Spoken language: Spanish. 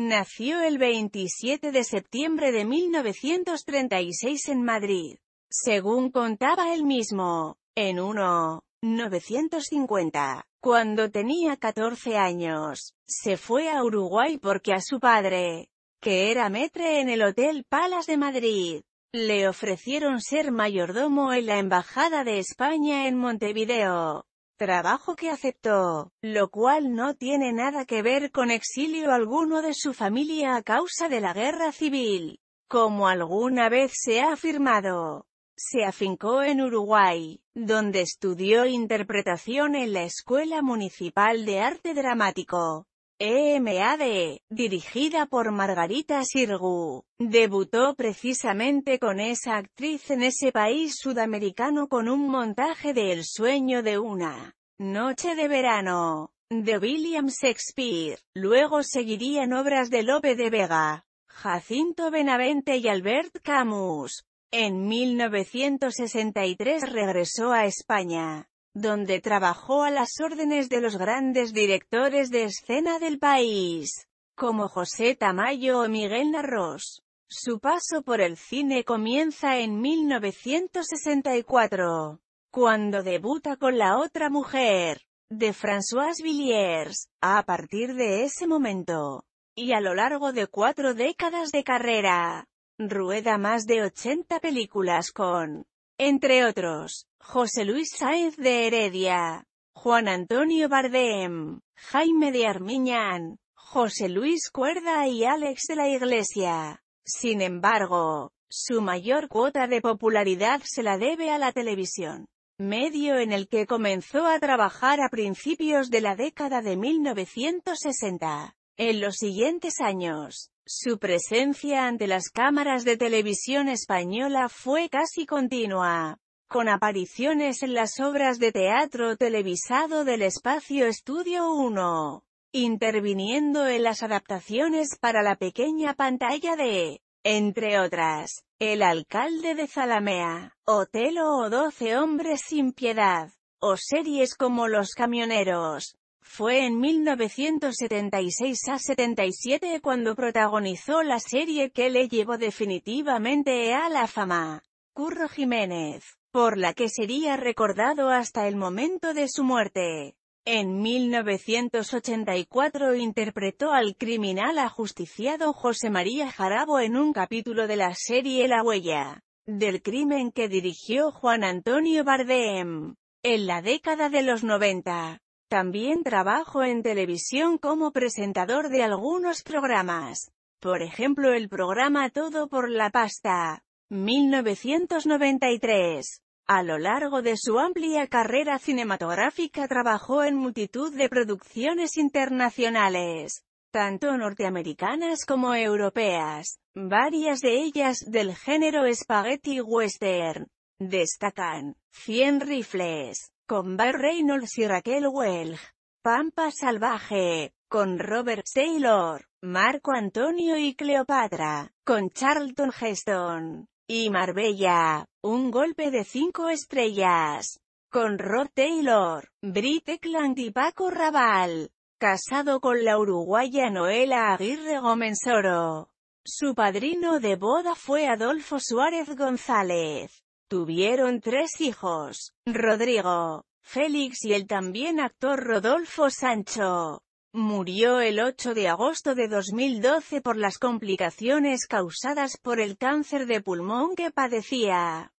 Nació el 27 de septiembre de 1936 en Madrid. Según contaba él mismo, en 1950, cuando tenía 14 años, se fue a Uruguay porque a su padre, que era metre en el Hotel Palas de Madrid, le ofrecieron ser mayordomo en la Embajada de España en Montevideo trabajo que aceptó, lo cual no tiene nada que ver con exilio alguno de su familia a causa de la guerra civil. Como alguna vez se ha afirmado, se afincó en Uruguay, donde estudió interpretación en la Escuela Municipal de Arte Dramático, EMAD, dirigida por Margarita Sirgu. Debutó precisamente con esa actriz en ese país sudamericano con un montaje de El sueño de una noche de verano, de William Shakespeare. Luego seguirían obras de Lope de Vega, Jacinto Benavente y Albert Camus. En 1963 regresó a España, donde trabajó a las órdenes de los grandes directores de escena del país, como José Tamayo o Miguel Narros. Su paso por el cine comienza en 1964, cuando debuta con La otra mujer, de Françoise Villiers. A partir de ese momento, y a lo largo de cuatro décadas de carrera, rueda más de 80 películas con entre otros, José Luis Sáez de Heredia, Juan Antonio Bardem, Jaime de Armiñán, José Luis Cuerda y Alex de la Iglesia. Sin embargo, su mayor cuota de popularidad se la debe a la televisión, medio en el que comenzó a trabajar a principios de la década de 1960. En los siguientes años, su presencia ante las cámaras de televisión española fue casi continua, con apariciones en las obras de teatro televisado del espacio Estudio 1, interviniendo en las adaptaciones para la pequeña pantalla de, entre otras, El alcalde de Zalamea, Otelo o Doce hombres sin piedad, o series como Los camioneros, fue en 1976 a 77 cuando protagonizó la serie que le llevó definitivamente a la fama, Curro Jiménez, por la que sería recordado hasta el momento de su muerte. En 1984 interpretó al criminal ajusticiado José María Jarabo en un capítulo de la serie La Huella, del crimen que dirigió Juan Antonio Bardem, en la década de los 90. También trabajo en televisión como presentador de algunos programas. Por ejemplo el programa Todo por la Pasta. 1993. A lo largo de su amplia carrera cinematográfica trabajó en multitud de producciones internacionales, tanto norteamericanas como europeas, varias de ellas del género spaghetti western. Destacan 100 rifles, con Bar Reynolds y Raquel Welch. Pampa Salvaje, con Robert Taylor, Marco Antonio y Cleopatra, con Charlton Heston, y Marbella, un golpe de cinco estrellas, con Rod Taylor, Brit Eklund y Paco Raval, casado con la uruguaya Noela Aguirre Soro. Su padrino de boda fue Adolfo Suárez González. Tuvieron tres hijos, Rodrigo, Félix y el también actor Rodolfo Sancho. Murió el 8 de agosto de 2012 por las complicaciones causadas por el cáncer de pulmón que padecía.